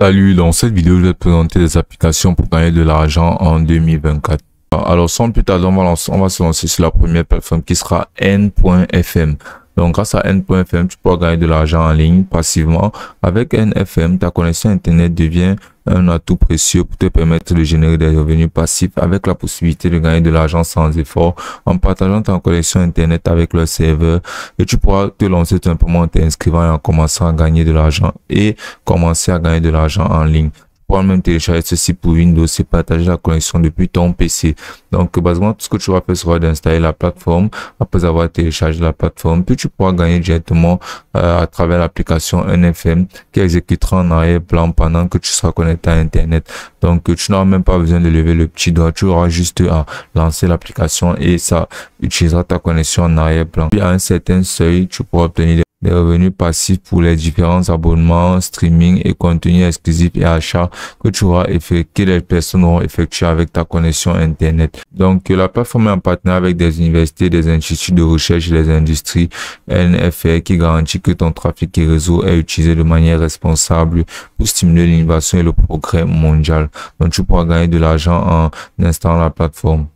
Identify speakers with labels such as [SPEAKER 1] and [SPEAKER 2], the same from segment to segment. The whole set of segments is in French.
[SPEAKER 1] Salut, dans cette vidéo, je vais te présenter des applications pour gagner de l'argent en 2024. Alors, sans plus tarder, on va, on va se lancer sur la première plateforme qui sera n.fm. Donc, grâce à N.fm, tu pourras gagner de l'argent en ligne passivement. Avec NFM, ta connexion Internet devient un atout précieux pour te permettre de générer des revenus passifs avec la possibilité de gagner de l'argent sans effort en partageant ta connexion Internet avec le serveur et tu pourras te lancer tout simplement en t'inscrivant et en commençant à gagner de l'argent et commencer à gagner de l'argent en ligne pour même télécharger ceci pour Windows et partager la connexion depuis ton PC. Donc, basiquement, tout ce que tu vas faire sera d'installer la plateforme après avoir téléchargé la plateforme. Puis tu pourras gagner directement euh, à travers l'application NFM qui exécutera en arrière-plan pendant que tu seras connecté à Internet. Donc, tu n'auras même pas besoin de lever le petit doigt. Tu auras juste à lancer l'application et ça utilisera ta connexion en arrière-plan. Puis à un certain seuil, tu pourras obtenir des des revenus passifs pour les différents abonnements, streaming et contenus exclusifs et achats que tu auras effectué, que les personnes auront effectué avec ta connexion Internet. Donc, euh, la plateforme est en partenariat avec des universités, des instituts de recherche et des industries NFR qui garantit que ton trafic et réseau est utilisé de manière responsable pour stimuler l'innovation et le progrès mondial. Donc, tu pourras gagner de l'argent en installant la plateforme.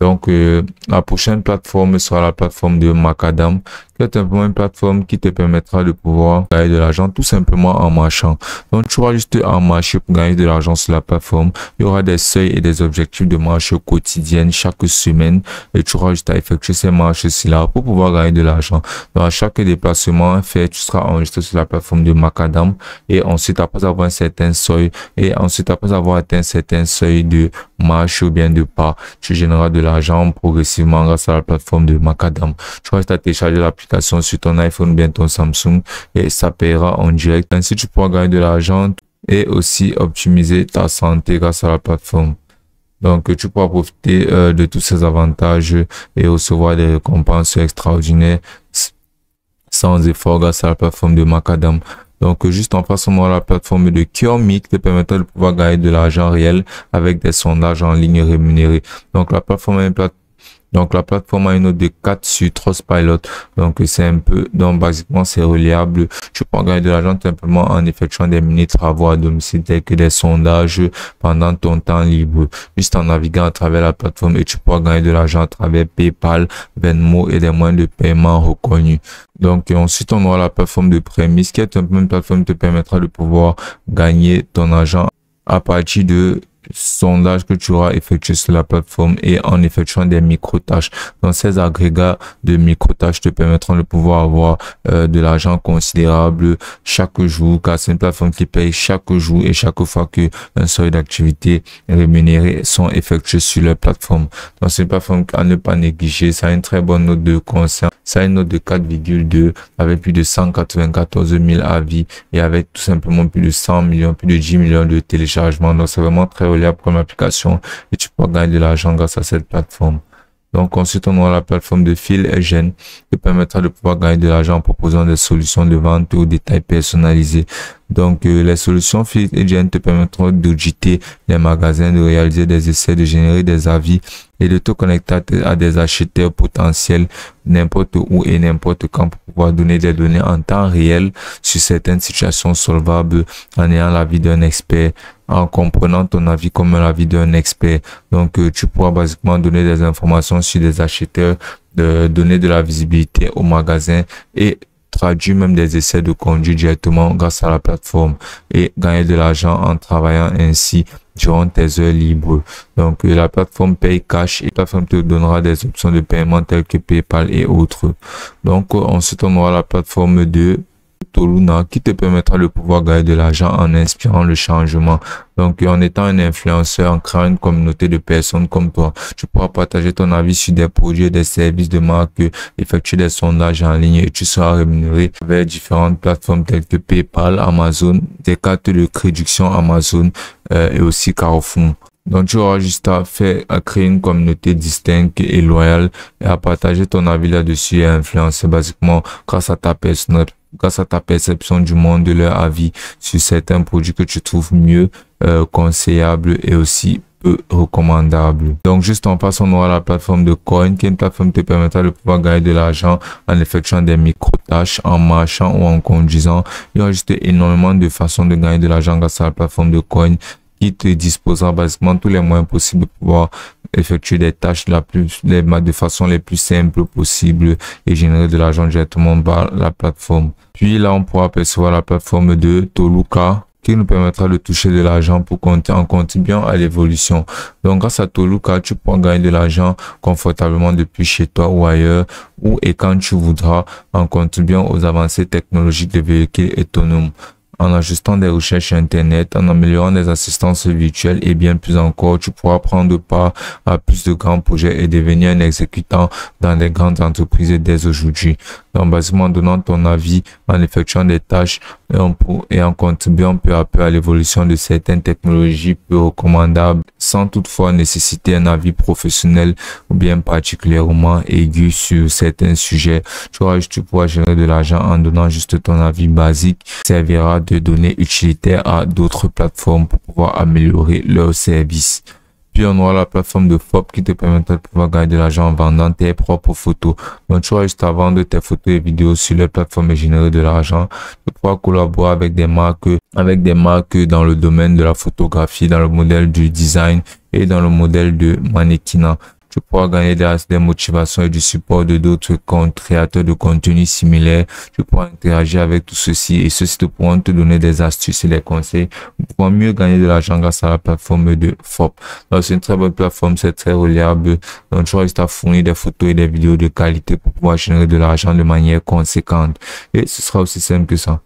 [SPEAKER 1] Donc, euh, la prochaine plateforme sera la plateforme de Macadam c'est peu une plateforme qui te permettra de pouvoir gagner de l'argent tout simplement en marchant. Donc, tu vas juste en marcher pour gagner de l'argent sur la plateforme. Il y aura des seuils et des objectifs de marche quotidienne chaque semaine et tu auras juste à effectuer ces marches-là pour pouvoir gagner de l'argent. Donc à chaque déplacement fait, tu seras enregistré sur la plateforme de Macadam et ensuite, après avoir un certain seuil et ensuite, après avoir atteint certains certain seuil de marche ou bien de pas, tu généreras de l'argent progressivement grâce à la plateforme de Macadam. Tu vas juste à télécharger la plateforme sur ton iPhone ou bien ton Samsung et ça paiera en direct. Ainsi, tu pourras gagner de l'argent et aussi optimiser ta santé grâce à la plateforme. Donc, tu pourras profiter euh, de tous ces avantages et recevoir des récompenses extraordinaires sans effort grâce à la plateforme de Macadam. Donc, juste en passant moi la plateforme de curemix te permettra de pouvoir gagner de l'argent réel avec des sondages en ligne rémunérés. Donc, la plateforme est une plateforme donc la plateforme a une note de 4 sur Trustpilot. Donc c'est un peu, donc basiquement c'est reliable. Tu peux gagner de l'argent simplement en effectuant des mini-travaux à domicile tels que des sondages pendant ton temps libre. Juste en naviguant à travers la plateforme et tu pourras gagner de l'argent à travers PayPal, Venmo et des moyens de paiement reconnus. Donc ensuite on aura la plateforme de prémisse qui est une plateforme qui te permettra de pouvoir gagner ton argent à partir de sondage que tu auras effectué sur la plateforme et en effectuant des micro-tâches. Donc, ces agrégats de micro-tâches te permettront de pouvoir avoir euh, de l'argent considérable chaque jour, car c'est une plateforme qui paye chaque jour et chaque fois que un seuil d'activité rémunérée sont effectués sur la plateforme. Donc, c'est une plateforme à ne pas négliger. Ça a une très bonne note de conscience. Ça a une note de 4,2 avec plus de 194 000 avis et avec tout simplement plus de 100 millions, plus de 10 millions de téléchargements. Donc, c'est vraiment très la première application et tu peux gagner de l'argent grâce à cette plateforme. Donc ensuite, on aura la plateforme de Fil Gen qui permettra de pouvoir gagner de l'argent en proposant des solutions de vente ou détails personnalisés. Donc euh, les solutions Fil Gen te permettront d'auditer les magasins, de réaliser des essais, de générer des avis et de te connecter à des acheteurs potentiels n'importe où et n'importe quand pour pouvoir donner des données en temps réel sur certaines situations solvables en ayant l'avis d'un expert en comprenant ton avis comme l'avis d'un expert. Donc, euh, tu pourras basiquement donner des informations sur des acheteurs, de donner de la visibilité au magasin et traduire même des essais de conduite directement grâce à la plateforme et gagner de l'argent en travaillant ainsi durant tes heures libres. Donc euh, la plateforme paye cash et la plateforme te donnera des options de paiement telles que PayPal et autres. Donc euh, ensuite on aura la plateforme 2 qui te permettra de pouvoir gagner de l'argent en inspirant le changement. Donc, en étant un influenceur, en créant une communauté de personnes comme toi, tu pourras partager ton avis sur des produits des services de marque, effectuer des sondages en ligne et tu seras rémunéré vers différentes plateformes telles que PayPal, Amazon, des cartes de réduction Amazon euh, et aussi Carrefour. Donc, tu auras juste à faire, à créer une communauté distincte et loyale et à partager ton avis là-dessus et à influencer basiquement grâce à ta personne grâce à ta perception du monde, de leur avis sur certains produits que tu trouves mieux euh, conseillables et aussi peu recommandables. Donc juste en passant, on aura la plateforme de Coin, qui est une plateforme qui te permettra de pouvoir gagner de l'argent en effectuant des micro-tâches, en marchant ou en conduisant. Il y a juste énormément de façons de gagner de l'argent grâce à la plateforme de Coin qui te disposera basiquement tous les moyens possibles pour pouvoir effectuer des tâches la plus, de façon les plus simple possible et générer de l'argent directement par la plateforme. Puis là, on pourra apercevoir la plateforme de Toluca qui nous permettra de toucher de l'argent pour compter en contribuant à l'évolution. Donc grâce à Toluca, tu pourras gagner de l'argent confortablement depuis chez toi ou ailleurs, ou et quand tu voudras, en contribuant aux avancées technologiques des véhicules autonomes en ajustant des recherches Internet, en améliorant des assistances virtuelles et bien plus encore, tu pourras prendre part à plus de grands projets et devenir un exécutant dans des grandes entreprises dès aujourd'hui. Donc, basiquement, en donnant ton avis, en effectuant des tâches, et en, contribuant peu à peu à l'évolution de certaines technologies peu recommandables sans toutefois nécessiter un avis professionnel ou bien particulièrement aigu sur certains sujets. Tu tu pourras gérer de l'argent en donnant juste ton avis basique servira de données utilitaires à d'autres plateformes pour pouvoir améliorer leurs services. Puis on aura la plateforme de FOP qui te permettra de pouvoir gagner de l'argent en vendant tes propres photos. Donc tu vas juste à vendre tes photos et vidéos sur les plateformes et générer de l'argent. Tu pourras collaborer avec des marques, avec des marques dans le domaine de la photographie, dans le modèle du design et dans le modèle de mannequinat tu pourras gagner des, motivations et du support de d'autres créateurs de contenu similaires. Tu pourras interagir avec tout ceci et ceux-ci te pourront te donner des astuces et des conseils pour mieux gagner de l'argent grâce à la plateforme de FOP. c'est une très bonne plateforme, c'est très reliable. Donc, tu vas juste à fournir des photos et des vidéos de qualité pour pouvoir générer de l'argent de manière conséquente. Et ce sera aussi simple que ça.